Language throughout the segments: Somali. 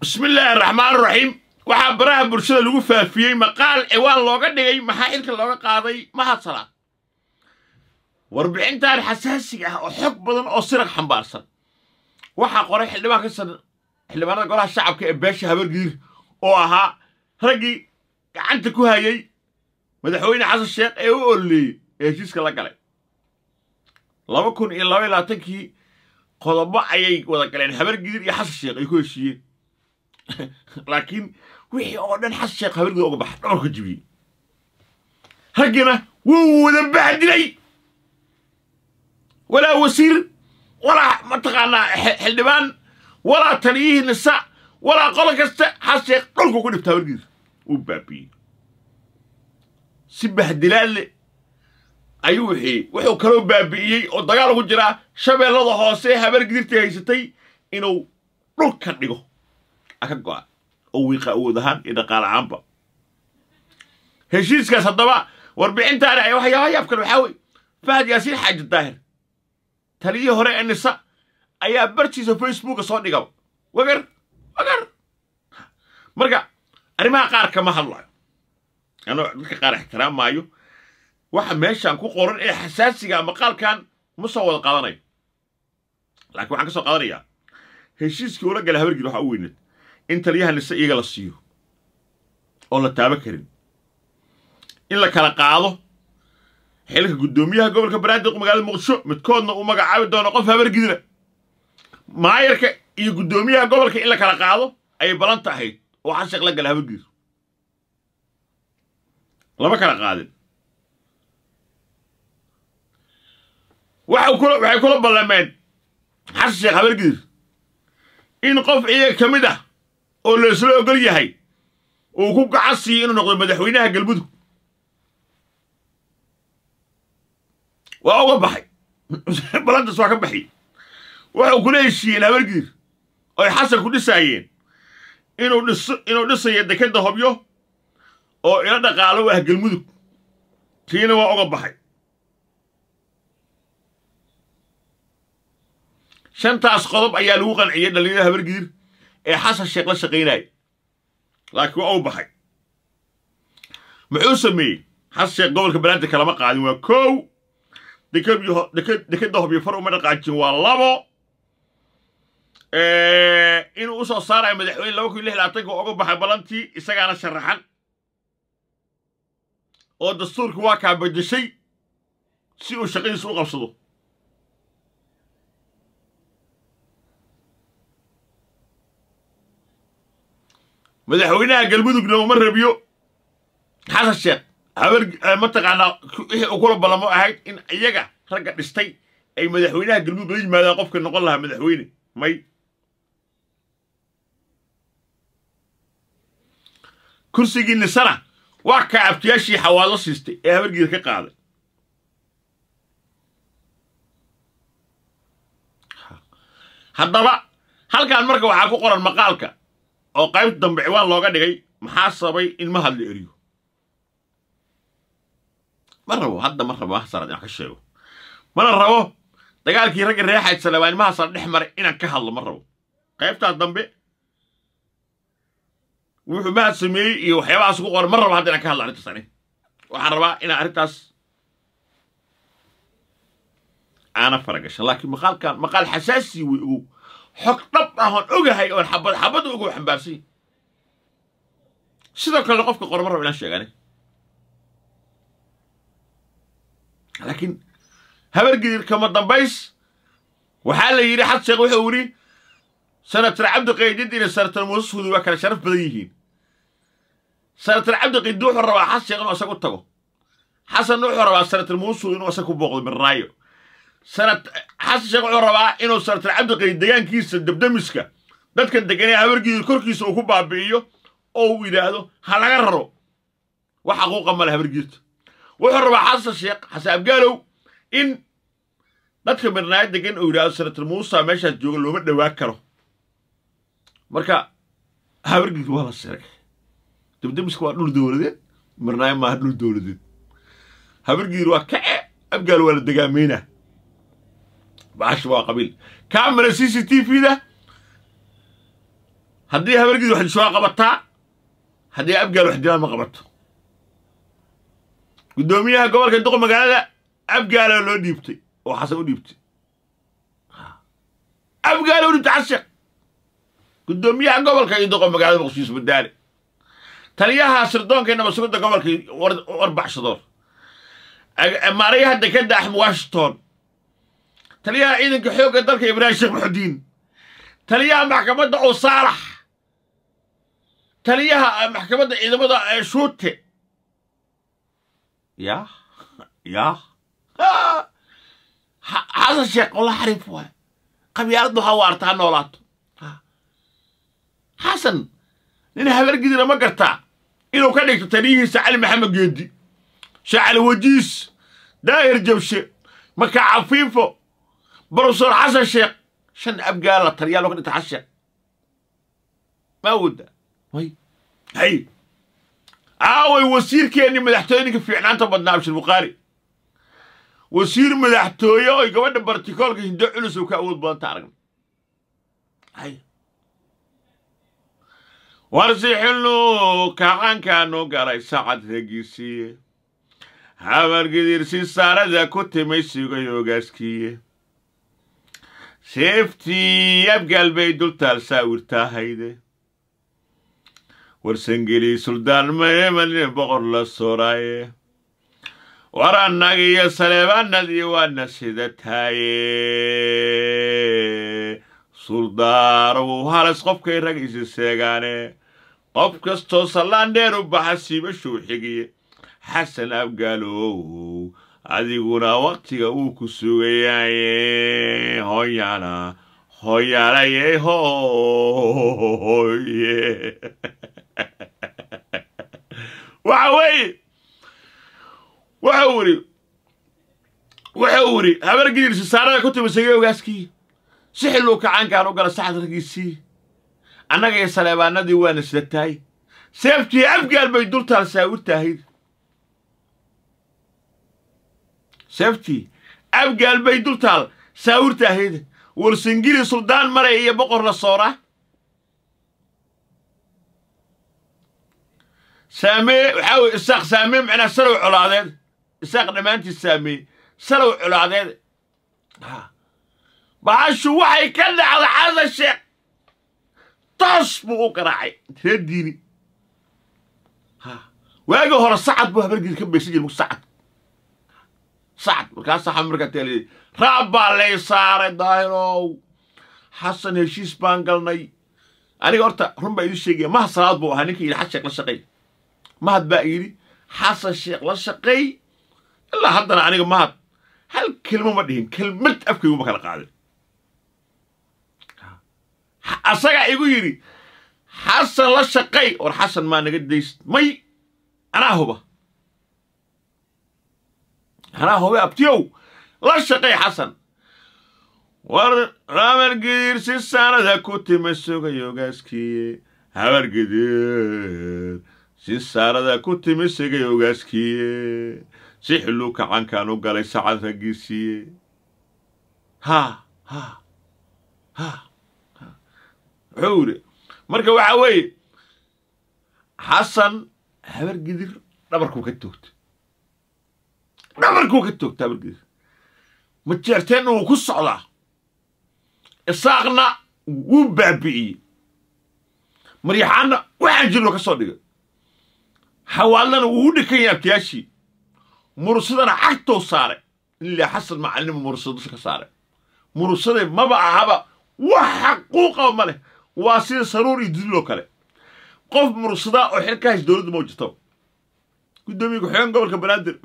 bismillaahi raxmaan raxiim waxaa baraha bulshada lagu faafiyey maqaal ciwaan looga dhigay maxaa xilka looga qaaday mahad salaad warbixintan xasaasiga ah oo xog badan oo sirag xambaarsan waxaa qoray xildhibaan ka xildhibaanada golaha shacabka ee beesha habargiir oo ahaa raggii gacanta ku hayay madaxweyne xasan sheekh ee u ololeeyey ee heshiiska la galay laba kun iyo labayo labaatankii qodobo ayay wada galeen habargiir iyo xasan sheekh ay ku heshiiyeen laakiin wixii oo dhan xas sheekh haweenida oga baxa dhabarka jibiyey raggina wuu wada bahdilay walaa wasiir walaa mataqaanaa xildhibaan walaa taliyihii nisa walaa qolo kasta xas sheekh dhulku ku dhibta haweenadiisa wuu baabiyey si bahdilaalle ayuu wixii wuxuu kaloo baabi'iyey oo dagaal ugu jiraa shabeellada hoose habeer gidirtii haysatay inuu dhulka dhigo ka go oo wiiqa awood ahaan iyo dhaqaal ahaanba heshiiskaas haddaba warbixintaani ay waxyaabaha yaab kale waxaa weye fahad yaasiin xaaji daahir taliyii hore ee nisa ayaa bartiisa facebooka soo dhigaba wagar wagar marka arrimaha qaar kama hadlayo anoo dadka qaar maayo waxa meeshaan ku qoran ee xasaasiga maqaalkan ma soo wada qaadanayo laakiin waxaan kasoo soo qaadanayaa heshiiskii ula gala habargiid waxaa u weyneed in taliyahanise iyaga la siiyo oo la taaba karin in la kala qaado xilka guddoomiyaha gobolka banaadir magaalada muqdisho midkoodna uu magacaabi doono qof habargidla maayarka iyo guddoomiyaha gobolka in la kala qaado ayay balanta ahayd oo xashaq la gala habargir lama kala qaadin waxay kula ballameen xasha sheekh habargidir in qof iyaga ka mid ah oo laysla ogol yahay uu ku gacasiiyo inuu noqdo madaxweynaha galmudug waa uga baxay balantas waa ka baxiyey waxau kula heshiiyeen habalgiir oo ay xasan ku dhisaayeen inuu dhis inuu dhisayo dekedda hobyo oo ila dhaqaalo u ah galmudug tiina waa uga baxay shantaas qodob ayaa lagu qanciyay dhallinyaro habalgiir ee xasan sheekh la shaqaynaya laakiin waa u baxay muxuu sameeyey xasan sheekh gobolka banaadir kalama qaadin waa kow dekedahob hobyo far uma dhaqaajin waa labo inuu u soo saarayo madaxweyne laba kun iyo uga baxay balantii isagaana sharaxan oo dastuurka waa kaa bedeshay si uu shaqadiisa u qabsado madaxweynaha galmudugna uma rabiyo xasan sheekh habar eh, mataqaanaa wixii ukula ballamo ahayd in iyaga ragga dhistay ay madaxweynaha galmudug la yimaadaan qofka noqon lahaa madaxweyne may kursigii nisana waa kaa abtiyaashii xawaalo siistay ee habargiir ka qaaday haddaba halkaan marka waxaa ku qoran maqaalka oo qaybta dambe ciwaan looga dhigay maxaa sababay in ma hadla eriyo ma rabo hadda ma rabo waxaasaan ah, ah, idinka sheego mana rabo dagaalkii ragga ree xaydsalaabaanimahaasaan dhex maray inaan ka hadlo ma rabo qaybtaa dambe wuxuu mahad sameeyey iyo waxyaabahaas ugu qoran ma rabo hadda inaan ka hadlo arrintaas waxaan rabaa inaan arrintaas aana faragasha laakiin maqaalkan maqaal xasaasi wey xog dhab ahoon ogahay oon xabad xabadda ugu xambaarsan sidoo kalena qofka qora ma inaan sheegane laakiin habargidir kama dambays waxaa la yidhi xad sheekh wuxuu yidhi sanatar cabdiqaydid ina sanatar muuse huduy waa kala sharaf badan yihiin sanatar cabdiqaydid wuxuu rabaa xad sheekh inuu asagu tago xasan wuxuu rabaa sanatar muuse huduy inuu asagu ku booqdo mirraayo sanad xasan sheekh wuxuu rabaa inuu sanatar cabdiqayd degaankiisa debdemiska dadka deganee habargiidu korkiisa uu ku baabi'iyo oo uu yidhaahdo ha laga raro wax xaquuqa male habargiirta wuxuu rabaa xasan sheekh xasan abgaalow in dadka mirnaayo degan uu yidhaahdo sanatar muusa meeshaas jooga looma dhowaan karo marka habargiirka waa la siray debdemiska waa dhul dowladeed mirnaayo maaha dhul dowladeed habargiir waa kace abgaal waa la degaamaynaa bacash waa qabiil camera c c t v da haddii habargid wax disho qabataa haddii abgaal wax dilaan ma qabato guddoomiyaha gobolka duqo magaalada abgaala loo dhiibtay oo xasan u dhiibtay abgaala u dhiibtay xasheekh guddoomiyaha gobolka iyo duqo magaalada muqdisho isbadaale taliyaha sirdoonka iyo nabadsugidda gobolka warbaxshadoor maaraya hadda ka daax washington taliyaha ciidanka xoogga dalka ibraahim sheekh maxudiin taliyaha maxkamadda oo saalax taliyaha eh, maxkamadda ciidamada eh, shuute ya ya xasan sheekh ola xariif waay qabyaaladda waxaa u artaa noolaato xasan nin habargidina ma gartaa inuu ka dhigto taliyihiisa cali maxamed geedi sheekh cali daahir jabshe maka بروفيسور حسن شيخ شن ابقى للطريال وكنت اتعشى ما ودا وي هي aaway wasiirkeenii madaxtooyinka fiicnaanta badnaa abshir bukhaari wasiir madaxtooye oy gabadha bartikoolka hindo culus oo ka awood badanta aragnay hay warsi xillu kacankaa noo galay sacad regiisiiye habar gidiirsi saarada ku timay sugay hogaaskiiye seeftii abgaal bay dul taalsaa wirtaahayde warsangelii suldaan maemane boqor la soraaye war iyo saleebaanadii waana sidataaye taaye suldaar halas qofkay rag isi seegaane qof kastoo sallaan dheer u baxa siibashuu xigiye xasan abgaalow adiguna waktiga uu ku sugayaye hoyana hoyanaye hoye waxa weeye waxa uu idhi waxa uu idhi habar gidilsi saarada ku tumisagay ogaaskii si xilluu kacaankaan u gala saxad raggiisii annaga iyo saleebaanadii waa sidataay seeftii afgaal bay dultaal saawirtaahayd sababtii abgaal bay dul taal saawirta ahayd warsingili suldaan maray iyo boqor la soora saamee waxaa weye isaaq saamee macnaa salow colaadeed isaaq dhammaantii saamee salow colaadeed bahashu waxay ka dhacda casa sheekh toos buu u garaacay reer diini waagii hore sacad buu habargiis ka baysan jir sacad sacad markaasa xamar markaa taaliyay raab baa lay saaray daahirow xasan heshiis baan galnay aniga horta run baa idin sheegaya mahad salaad buu ahaa ninka yidhi xad sheekh la shaqey mahad baa yidhi xasan sheekh la shaqeey ilaa haddana aniga mahad hal kelimo ma dhihin kelmad afkayguma kala qaadin asagaa igu yidhi xasan la shaqay war xasan maa naga days may anaa huba anaa hobe abtiyow la shaqay xasan war habargidiir si saarada ku timi sugayogaaskiiye habargidiir si saarada ku timi sigay ogaaskiiye si xilluu kacankaan u galay sacan raggiisiiye ha ha ha wuxuu yidhi marka waxa weeye xasan habargidir dhabarku ka toogta dhabarkuu ka toogtaa ma jeerteenna wuu ku socdaa isaaqna wuu baabi'iyey maryaxaanna waxaan jirlo ka soo dhigay xawaaladana wuu u dhikanyaa abtiyaashii murusadana cagtou saaray ilaa xasan macallimu murusada dusha ka saaray murusaday maba ahaba wax xaquuqaba ma leh waa sida saruur iyo oo kale qof murusadaa oo xil ka hays dowladda mau jirto gudoomiye ku-xigeen gobolka banaadir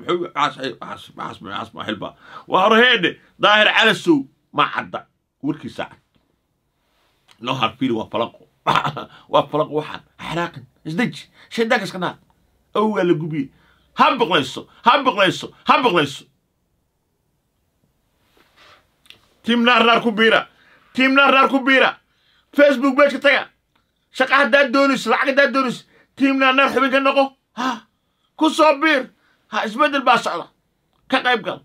xilbaa waharheedhe daahir calasow ma cadda warkiisa cad loo harfiiri waa falaqo waa falaqo waxaan xaraaqin isdeji shaydaanka iska dhaad awgaa la gubiye ha biqlayso ha biqlayso ha biqlayso tiim naar naar ku biira tiim naar naar ku biira facebook beejka taga shaqa haddaad doonayso lacag haddaad doonayso tiim naar naar xubin ka noqo ha ku soo biir ha isbeddel baa socda ka qayb gal